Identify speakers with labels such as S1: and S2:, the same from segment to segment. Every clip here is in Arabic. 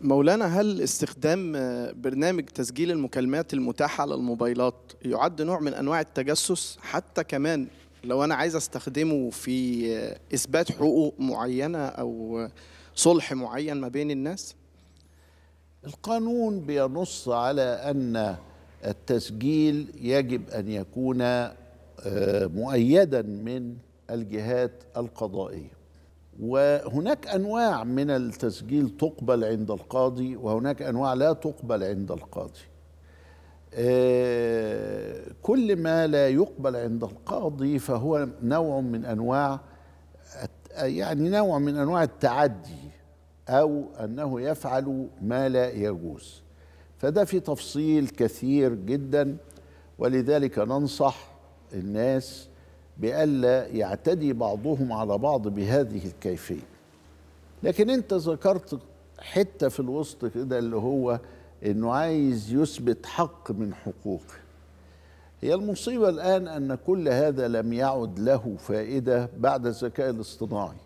S1: مولانا هل استخدام آه، برنامج تسجيل المكالمات المتاحة على الموبايلات يعد نوع من أنواع التجسس حتى كمان لو أنا عايز أستخدمه في آه، إثبات حقوق معينة أو آه، صلح معين ما بين الناس؟
S2: القانون بينص على أن
S1: التسجيل
S2: يجب أن يكون مؤيدا من الجهات القضائية وهناك انواع من التسجيل تقبل عند القاضي وهناك انواع لا تقبل عند القاضي آه، كل ما لا يقبل عند القاضي فهو نوع من انواع يعني نوع من انواع التعدي او انه يفعل ما لا يجوز فده في تفصيل كثير جدا ولذلك ننصح الناس بألا يعتدي بعضهم على بعض بهذه الكيفية لكن أنت ذكرت حتة في الوسط كده اللي هو أنه عايز يثبت حق من حقوقه هي المصيبة الآن أن كل هذا لم يعد له فائدة بعد الذكاء الاصطناعي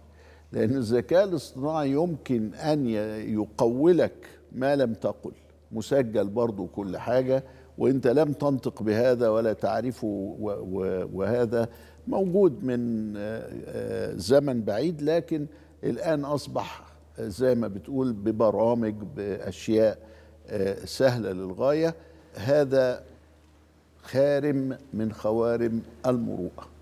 S2: لأن الذكاء الاصطناعي يمكن أن يقولك ما لم تقل مسجل برضو كل حاجة وانت لم تنطق بهذا ولا تعرفه وهذا موجود من آه، آه، زمن بعيد لكن الان اصبح آه، زي ما بتقول ببرامج باشياء سهله للغايه هذا خارم من خوارم المروءه